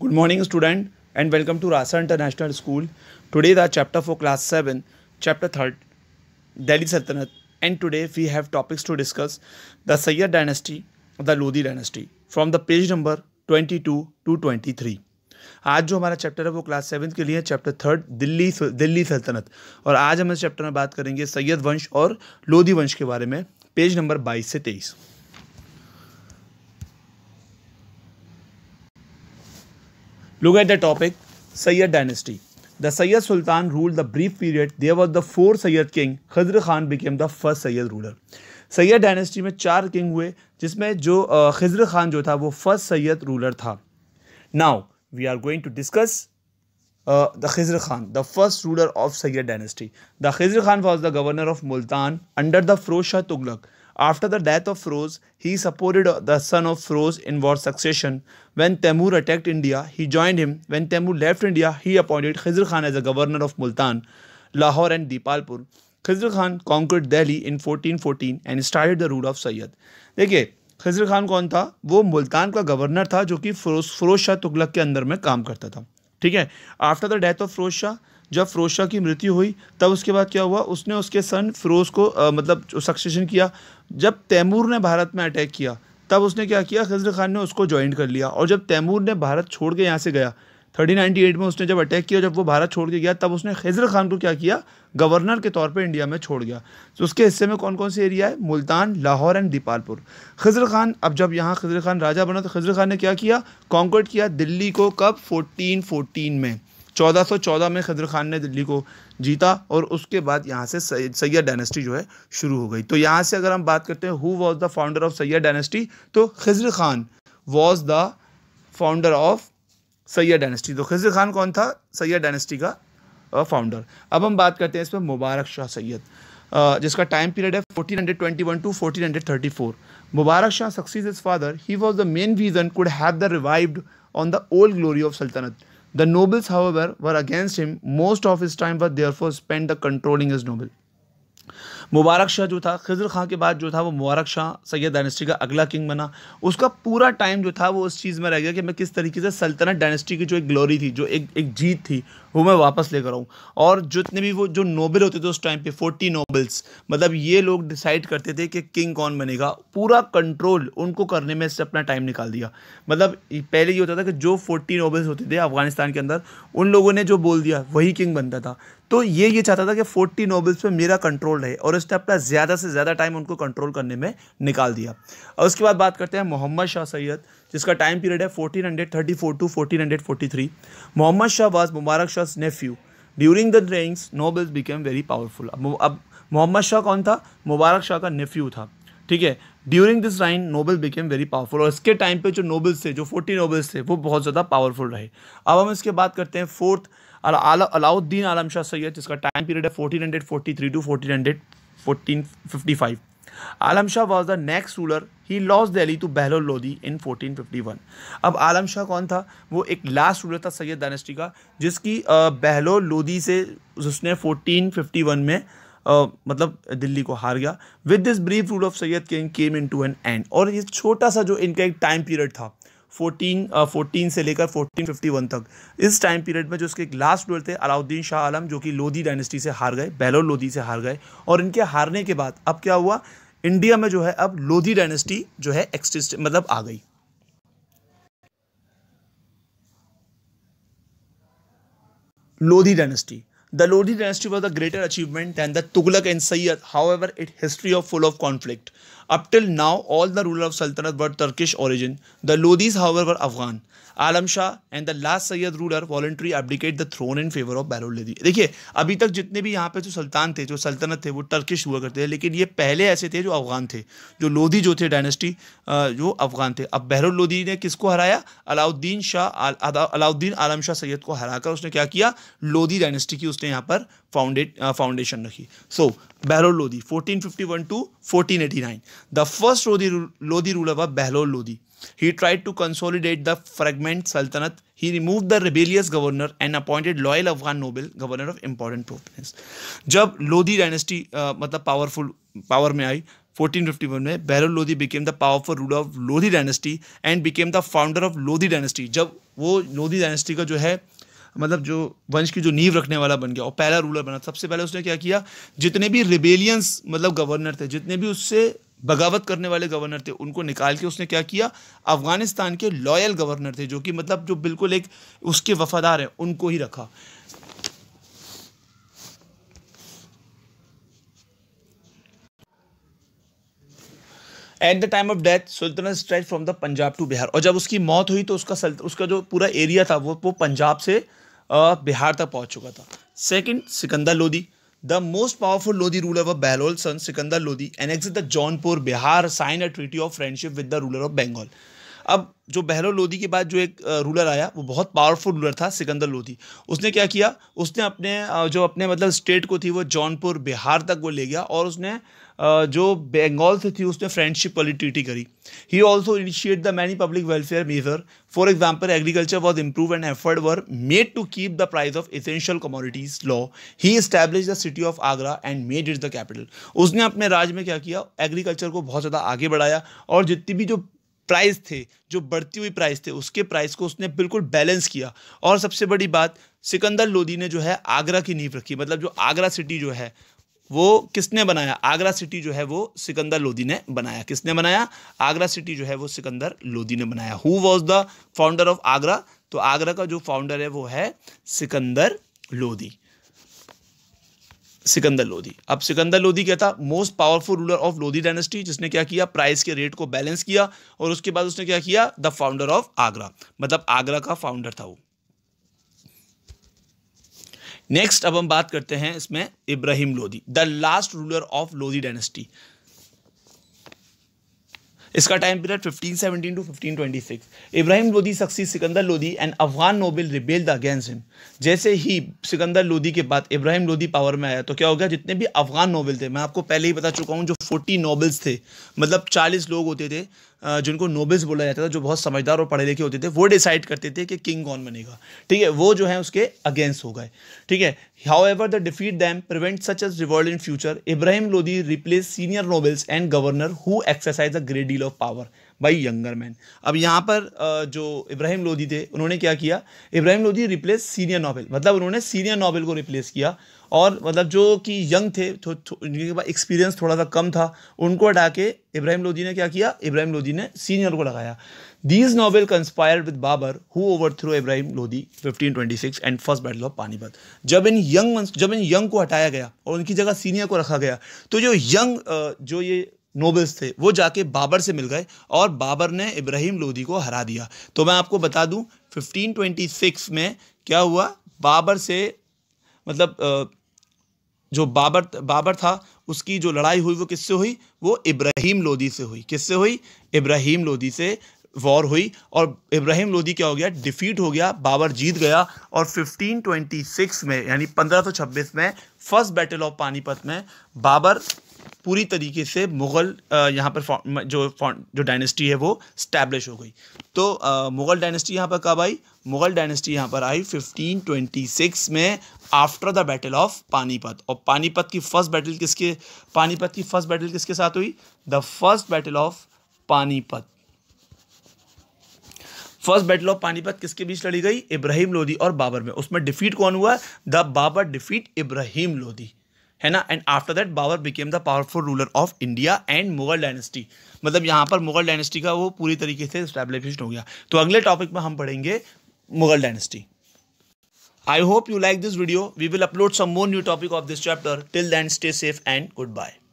Good morning student and welcome to Rasa international school today the chapter for class seven chapter third Delhi sultanate and today we have topics to discuss the Sayyid dynasty the Lodhi dynasty from the page number twenty two to twenty three आज जो हमारा chapter है वो class seven के लिए chapter third Delhi Delhi सल्तनत और आज हम इस चैप्टर में बात करेंगे सैयद वंश और लोधी वंश के बारे में पेज नंबर बाईस से तेईस look at the topic Sayyid dynasty the Sayyid sultan rule the brief period there was the four Sayyid king Khizr Khan became the first Sayyid ruler Sayyid dynasty में चार किंग हुए जिसमें जो खजर खान जो था वो फर्स्ट सैयद रूलर था now we are going to discuss the Khizr Khan the first ruler of Sayyid dynasty the Khizr Khan was the governor of Multan under the Firoz Shah Tughlaq After the death of Firoz, he supported the son of Firoz in war succession. When Temur attacked India, he joined him. When Temur left India, he appointed Khizr Khan as a governor of Multan, Lahore and Deepalpur. Khizr Khan conquered Delhi in 1414 and started the rule of Sayyid. देखिए खजर खान कौन था वो मुल्तान का governor था जो कि furrows furrows Shah Tughlaq के अंदर में काम करता था ठीक है after the death of Firoz Shah जब फिरोज शाह की मृत्यु हुई तब उसके बाद क्या हुआ उसने उसके सन फिरोज़ को आ, मतलब सक्सेशन किया जब तैमूर ने भारत में अटैक किया तब उसने क्या किया खजर खान ने उसको ज्वाइन कर लिया और जब तैमूर ने भारत छोड़ के यहाँ से गया थर्टीन नाइनटी एट में उसने जब अटैक किया जब वो भारत छोड़ के गया तब उसने खजर खान को क्या किया गवर्नर के तौर पर इंडिया में छोड़ गया तो उसके हिस्से में कौन कौन से एरिया है मुल्तान लाहौर एंड दीपालपुर खजर खान अब जब यहाँ खजर खान राजा बना तो खजर खान ने क्या किया कॉन्कर्ट किया दिल्ली को कब फोर्टीन फोर्टीन में 1414 में खदर खान ने दिल्ली को जीता और उसके बाद यहाँ से सैयद डायनेस्टी जो है शुरू हो गई तो यहाँ से अगर हम बात करते हैं who was the founder of Sayyid dynasty तो Khizr Khan was the founder of Sayyid dynasty तो खजर खान कौन था सैयद डायनेस्टी का फाउंडर अब हम बात करते हैं इसमें मुबारक शाह सैयद जिसका टाइम पीरियड है 1421 to fourteen hundred thirty four Mubarak Shah succeeds his father he was the main reason could have the revived on the old glory of sultanate The nobles, however, were against him. Most of his time was therefore spent the controlling his noble. Mubarak Shah जो था खजर खां के बाद जो था वो मुबारक Shah Syed dynasty का अगला king बना उसका पूरा टाइम जो था वो उस चीज़ में रह गया कि मैं किस तरीके से सल्तनत डायनेस्टी की जो एक ग्लोरी थी जो एक एक जीत थी वो मैं वापस लेकर आऊँ और जितने भी वो जो नोबल होते थे उस टाइम पे फोर्टी नोबल्स मतलब ये लोग डिसाइड करते थे कि किंग कौन बनेगा पूरा कंट्रोल उनको करने में इससे अपना टाइम निकाल दिया मतलब पहले ये होता था कि जो फोर्टी नोबल्स होते थे अफगानिस्तान के अंदर उन लोगों ने जो बोल दिया वही किंग बनता था तो ये ये चाहता था कि फोर्टी नोबल्स पर मेरा कंट्रोल रहे और और उसने अपना ज़्यादा से ज़्यादा टाइम उनको कंट्रोल करने में निकाल दिया और उसके बाद बात करते हैं मोहम्मद शाह सैयद जिसका टाइम पीरियड है 1434 to 1443 Mohammad Shah was Mubarak Shah nephew during the reigns nobles became very powerful अब अब मोहम्मद शाह कौन था मुबारक शाह का नेफ्यू था ठीक है during this reign noble became very powerful और इसके टाइम पे जो नोबल्स थे जो फोर्टी नोबल्स थे वो बहुत ज़्यादा पावरफुल रहे अब हम इसके बात करते हैं फोर्थ अलाउद्दीन आलम शाह सैयद जिसका टाइम पीरियड है fourteen hundred forty three to fourteen hundred 1455. Alam Shah was the next ruler he lost Delhi to Bahlol Lodhi in 1451 अब आलम शाह कौन था वो एक लास्ट रूलर था सैयद डायनेस्टी का जिसकी बहलोल लोधी से उसने 1451 में Uh, मतलब दिल्ली को हार गया with this brief rule of Sayyid king came in to an end और ये छोटा सा जो इनका एक टाइम पीरियड था फोर्टीन फोर्टीन uh, से लेकर फोर्टीन फिफ्टी वन तक इस टाइम पीरियड में जो इसके लास्ट डुअल थे अलाउद्दीन शाह आलम जो कि लोधी डायनेस्टी से हार गए बहलोर लोधी से हार गए और इनके हारने के बाद अब क्या हुआ इंडिया में जो है अब लोधी डायनेस्टी जो है एक्सटिस्ट मतलब आ गई Lodhi dynasty The Lodi dynasty was a greater achievement than the Tughlaq and Sayyid. However, its history was full of conflict. Up till now, all the rulers of Sultanate were Turkish origin. The Lodis, however, were Afghan. Alam Shah and the last Sayyid ruler voluntary abdicate the throne in favour of बैरो लोदी देखिए अभी तक जितने भी यहाँ पे जो सुल्तान थे जो सल्तनत थे वो टर्किश हुआ करते थे लेकिन ये पहले ऐसे थे जो अफगान थे जो लोधी जो थे डायनेस्टी जो अफगान थे अब बहरो लोधी ने किसको हराया अलाउद्दीन शाह अलाउद्दीन आलम शाह सैयद को हराकर उसने क्या किया लोधी डायनेस्टी की उसने उसने यहाँ पर फाउंडेड फाउंडेशन uh, रखी so Bahlol Lodhi 1451 to 1489 the first Lodhi Lodhi ruler of Bahlol Lodhi he tried to consolidate the fragment sultanate he remove the rebellious governor and appointed loyal Afghan noble governor of important province जब Lodhi dynasty uh, मतलब powerful power में आई 1451 में Bahlol Lodhi became the powerful ruler of Lodhi dynasty and became the founder of Lodhi dynasty जब वो Lodhi dynasty का जो है मतलब जो वंश की जो नींव रखने वाला बन गया और पहला रूलर बना सबसे पहले उसने क्या किया जितने भी रिबेलियंस मतलब गवर्नर थे जितने भी उससे बगावत करने वाले गवर्नर थे उनको निकाल के उसने क्या किया अफगानिस्तान के लॉयल गवर्नर थे जो कि मतलब जो बिल्कुल एक उसके वफादार हैं उनको ही रखा at the time of death sultan stretch from the Punjab to Bihar और जब उसकी मौत हुई तो उसका उसका जो पूरा एरिया था वो वो पंजाब से बिहार तक पहुंच चुका था second Sikandar Lodi the most powerful Lodhi ruler of Bahlol son Sikandar Lodi annex the Jaunpur Bihar sign a treaty of friendship with the ruler of Bengal अब जो बहलोल लोधी के बाद जो एक रूलर आया वो बहुत पावरफुल रूलर था सिकंदर लोधी उसने क्या किया उसने अपने जो अपने मतलब स्टेट को थी वो जौनपुर बिहार तक वो ले गया और उसने जो बंगाल से थी उसने फ्रेंडशिप पॉलिटिटी करी he also initiate the many public welfare measure for example agriculture was improve and effort were made to keep the price of essential commodities low he establish the city of Agra and made it the capital उसने अपने राज्य में क्या किया agriculture को बहुत ज़्यादा आगे बढ़ाया और जितनी भी जो प्राइस थे जो बढ़ती हुई प्राइस थे उसके प्राइस को उसने बिल्कुल बैलेंस किया और सबसे बड़ी बात सिकंदर लोदी ने जो है आगरा की नींव रखी मतलब जो आगरा सिटी जो है वो किसने बनाया आगरा सिटी जो है वो सिकंदर लोदी ने बनाया किसने बनाया आगरा सिटी जो है वो सिकंदर लोदी ने बनाया who was the founder of Agra तो आगरा का जो फाउंडर है वो है सिकंदर लोदी सिकंदर लोधी अब सिकंदर लोधी क्या था most powerful ruler of Lodhi dynasty जिसने क्या किया प्राइस के रेट को बैलेंस किया और उसके बाद उसने क्या किया द फाउंडर ऑफ आगरा मतलब आगरा का फाउंडर था वो नेक्स्ट अब हम बात करते हैं इसमें Ibrahim Lodhi the last ruler of Lodhi dynasty इसका time period 1517 to fifteen twenty Ibrahim Lodhi succeed Sikandar Lodhi and Afghan noble the against him जैसे ही सिकंदर लोदी के बाद इब्राहिम लोधी पावर में आया तो क्या हो गया जितने भी अफगान नोबेल थे मैं आपको पहले ही बता चुका हूँ जो फोर्टी नोबेल्स थे मतलब चालीस लोग होते थे जिनको नोबेल्स बोला जाता था जो बहुत समझदार और पढ़े लिखे होते थे वो डिसाइड करते थे कि किंग कौन बनेगा ठीक है वो जो है उसके अगेंस्ट हो गए ठीक है however the defeat them prevent such as revolt in future Ibrahim Lodhi replace senior nobles and governor who exercise a great deal of power by younger man अब यहाँ पर जो इब्राहिम लोधी थे उन्होंने क्या किया Ibrahim Lodhi replace senior noble मतलब उन्होंने सीनियर नॉवल को रिप्लेस किया और मतलब जो कि यंग थे तो उनके पास एक्सपीरियंस थोड़ा सा कम था उनको हटा के इब्राहिम लोधी ने क्या किया इब्राहिम लोधी ने सीनियर को लगाया these noble conspire with Babur who overthrow Ibrahim Lodhi 1526 and first battle of Panipat जब इन यंग जब इन यंग को हटाया गया और उनकी जगह सीनियर को रखा गया तो जो यंग जो ये नोबल्स थे वो जाके बाबर से मिल गए और बाबर ने इब्राहिम लोदी को हरा दिया तो मैं आपको बता दूं 1526 में क्या हुआ बाबर से मतलब जो बाबर बाबर था उसकी जो लड़ाई हुई वो किससे हुई वो इब्राहिम लोदी से हुई किससे हुई इब्राहिम लोदी से वॉर हुई और इब्राहिम लोदी क्या हो गया डिफीट हो गया बाबर जीत गया और 1526 में यानी 1526 में फर्स्ट बैटल ऑफ पानीपत में बाबर पूरी तरीके से मुग़ल यहाँ पर जो जो डायनेस्टी है वो स्टैब्लिश हो गई तो मुग़ल डायनेस्टी यहाँ पर कब आई मुग़ल डायनेस्टी यहाँ पर आई 1526 में after the battle of Panipat और पानीपत की फ़र्स्ट बैटल किसके पानीपत की फ़र्स्ट बैटल किसके साथ हुई the first battle of Panipat first battle of Panipat किसके बीच लड़ी गई इब्राहिम लोधी और बाबर में उसमें डिफीट कौन हुआ द बाबर डिफीट इब्राहिम लोधी है ना and after that Babur became the powerful ruler of India and Mughal dynasty मतलब यहाँ पर मुगल डायनेस्टी का वो पूरी तरीके से स्टैब्लिश हो गया तो अगले टॉपिक में हम पढ़ेंगे Mughal dynasty I hope you like this video we will upload some more new topic of this chapter till then stay safe and good bye